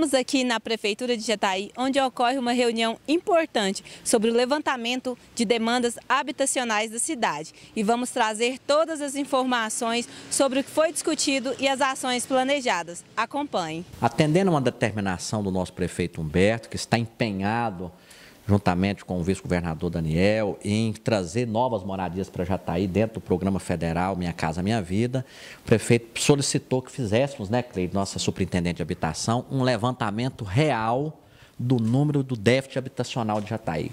Estamos aqui na Prefeitura de Jataí, onde ocorre uma reunião importante sobre o levantamento de demandas habitacionais da cidade. E vamos trazer todas as informações sobre o que foi discutido e as ações planejadas. Acompanhe. Atendendo a uma determinação do nosso prefeito Humberto, que está empenhado juntamente com o vice-governador Daniel, em trazer novas moradias para Jataí dentro do programa federal Minha Casa Minha Vida. O prefeito solicitou que fizéssemos, né, Cleide, nossa superintendente de habitação, um levantamento real do número do déficit habitacional de Jataí.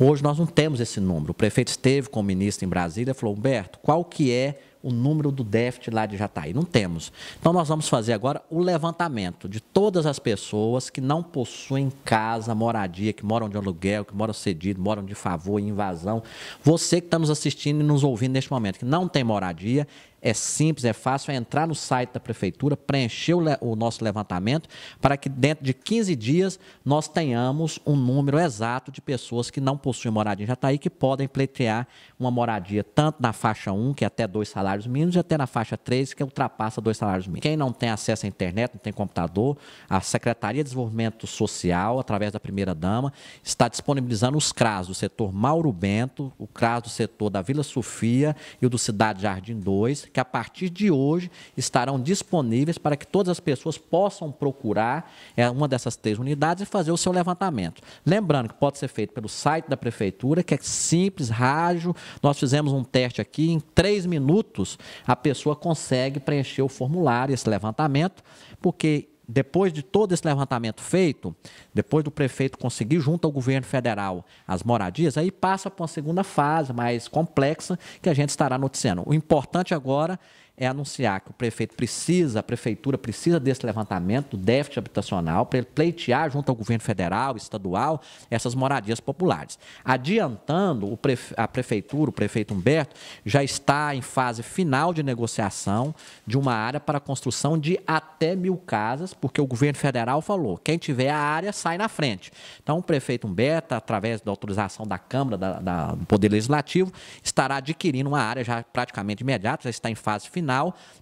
Hoje nós não temos esse número. O prefeito esteve com o ministro em Brasília e falou, Humberto, qual que é o número do déficit lá de Jataí. Não temos. Então, nós vamos fazer agora o levantamento de todas as pessoas que não possuem casa, moradia, que moram de aluguel, que moram cedido, moram de favor, invasão. Você que está nos assistindo e nos ouvindo neste momento, que não tem moradia é simples, é fácil, é entrar no site da prefeitura, preencher o, o nosso levantamento, para que dentro de 15 dias nós tenhamos um número exato de pessoas que não possuem moradia em Jataí, tá que podem pleitear uma moradia tanto na faixa 1, que é até dois salários mínimos, e até na faixa 3, que ultrapassa dois salários mínimos. Quem não tem acesso à internet, não tem computador, a Secretaria de Desenvolvimento Social, através da primeira-dama, está disponibilizando os CRAS do setor Mauro Bento, o CRAS do setor da Vila Sofia e o do Cidade Jardim 2, que a partir de hoje estarão disponíveis para que todas as pessoas possam procurar é, uma dessas três unidades e fazer o seu levantamento. Lembrando que pode ser feito pelo site da prefeitura, que é simples, rágil. Nós fizemos um teste aqui, em três minutos a pessoa consegue preencher o formulário, esse levantamento, porque depois de todo esse levantamento feito, depois do prefeito conseguir, junto ao governo federal, as moradias, aí passa para uma segunda fase mais complexa que a gente estará noticiando. O importante agora é anunciar que o prefeito precisa, a prefeitura precisa desse levantamento do déficit habitacional para pleitear junto ao governo federal, estadual, essas moradias populares. Adiantando, prefe... a prefeitura, o prefeito Humberto, já está em fase final de negociação de uma área para construção de até mil casas, porque o governo federal falou, quem tiver a área sai na frente. Então, o prefeito Humberto, através da autorização da Câmara, da, da, do Poder Legislativo, estará adquirindo uma área já praticamente imediata, já está em fase final,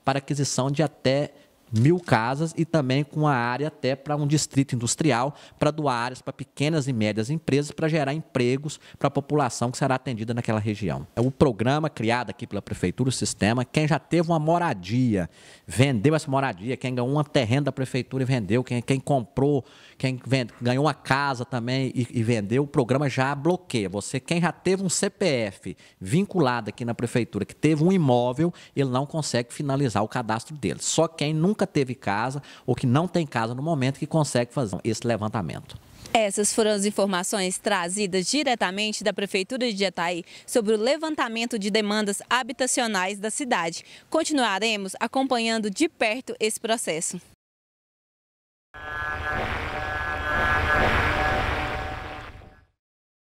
para aquisição de até mil casas e também com a área até para um distrito industrial, para doar áreas para pequenas e médias empresas, para gerar empregos para a população que será atendida naquela região. É o programa criado aqui pela Prefeitura, o sistema, quem já teve uma moradia, vendeu essa moradia, quem ganhou um terreno da Prefeitura e vendeu, quem, quem comprou, quem vende, ganhou uma casa também e, e vendeu, o programa já bloqueia. Você, quem já teve um CPF vinculado aqui na Prefeitura, que teve um imóvel, ele não consegue finalizar o cadastro dele. Só quem nunca nunca teve casa ou que não tem casa no momento que consegue fazer esse levantamento. Essas foram as informações trazidas diretamente da Prefeitura de Jataí sobre o levantamento de demandas habitacionais da cidade. Continuaremos acompanhando de perto esse processo.